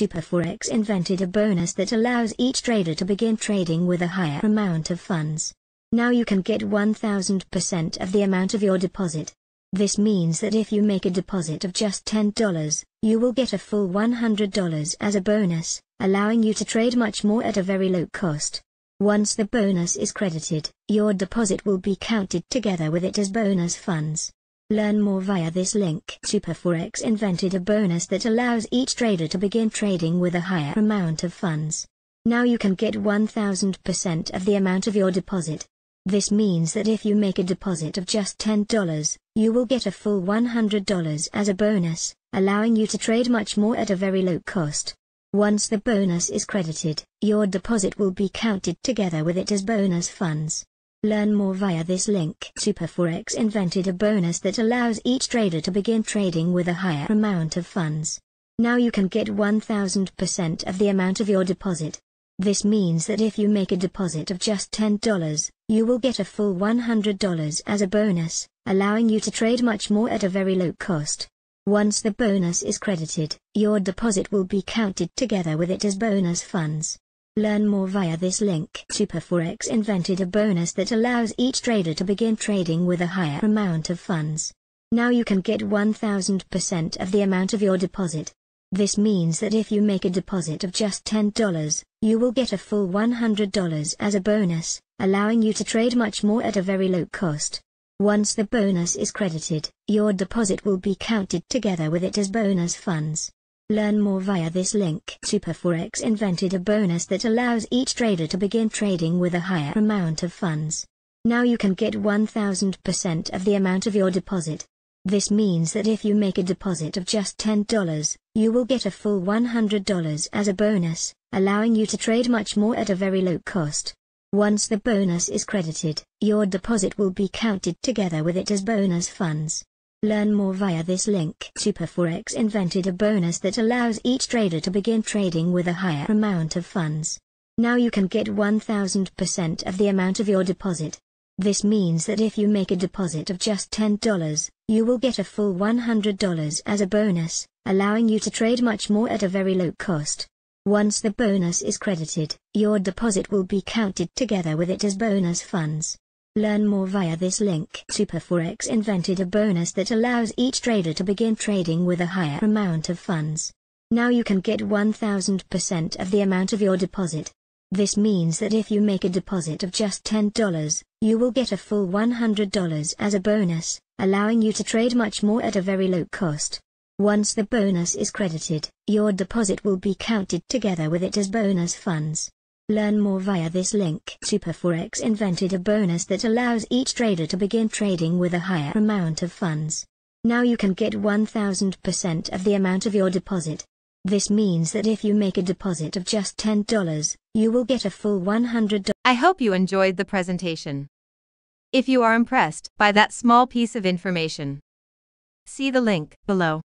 SuperForex invented a bonus that allows each trader to begin trading with a higher amount of funds. Now you can get 1000% of the amount of your deposit. This means that if you make a deposit of just $10, you will get a full $100 as a bonus, allowing you to trade much more at a very low cost. Once the bonus is credited, your deposit will be counted together with it as bonus funds. Learn more via this link. SuperForex invented a bonus that allows each trader to begin trading with a higher amount of funds. Now you can get 1000% of the amount of your deposit. This means that if you make a deposit of just $10, you will get a full $100 as a bonus, allowing you to trade much more at a very low cost. Once the bonus is credited, your deposit will be counted together with it as bonus funds. Learn more via this link. SuperForex invented a bonus that allows each trader to begin trading with a higher amount of funds. Now you can get 1000% of the amount of your deposit. This means that if you make a deposit of just $10, you will get a full $100 as a bonus, allowing you to trade much more at a very low cost. Once the bonus is credited, your deposit will be counted together with it as bonus funds. Learn more via this link. SuperForex invented a bonus that allows each trader to begin trading with a higher amount of funds. Now you can get 1000% of the amount of your deposit. This means that if you make a deposit of just $10, you will get a full $100 as a bonus, allowing you to trade much more at a very low cost. Once the bonus is credited, your deposit will be counted together with it as bonus funds. Learn more via this link. SuperForex invented a bonus that allows each trader to begin trading with a higher amount of funds. Now you can get 1000% of the amount of your deposit. This means that if you make a deposit of just $10, you will get a full $100 as a bonus, allowing you to trade much more at a very low cost. Once the bonus is credited, your deposit will be counted together with it as bonus funds. Learn more via this link. SuperForex invented a bonus that allows each trader to begin trading with a higher amount of funds. Now you can get 1000% of the amount of your deposit. This means that if you make a deposit of just $10, you will get a full $100 as a bonus, allowing you to trade much more at a very low cost. Once the bonus is credited, your deposit will be counted together with it as bonus funds. Learn more via this link. SuperForex invented a bonus that allows each trader to begin trading with a higher amount of funds. Now you can get 1000% of the amount of your deposit. This means that if you make a deposit of just $10, you will get a full $100 as a bonus, allowing you to trade much more at a very low cost. Once the bonus is credited, your deposit will be counted together with it as bonus funds. Learn more via this link. SuperForex invented a bonus that allows each trader to begin trading with a higher amount of funds. Now you can get 1000% of the amount of your deposit. This means that if you make a deposit of just $10, you will get a full $100. I hope you enjoyed the presentation. If you are impressed by that small piece of information, see the link below.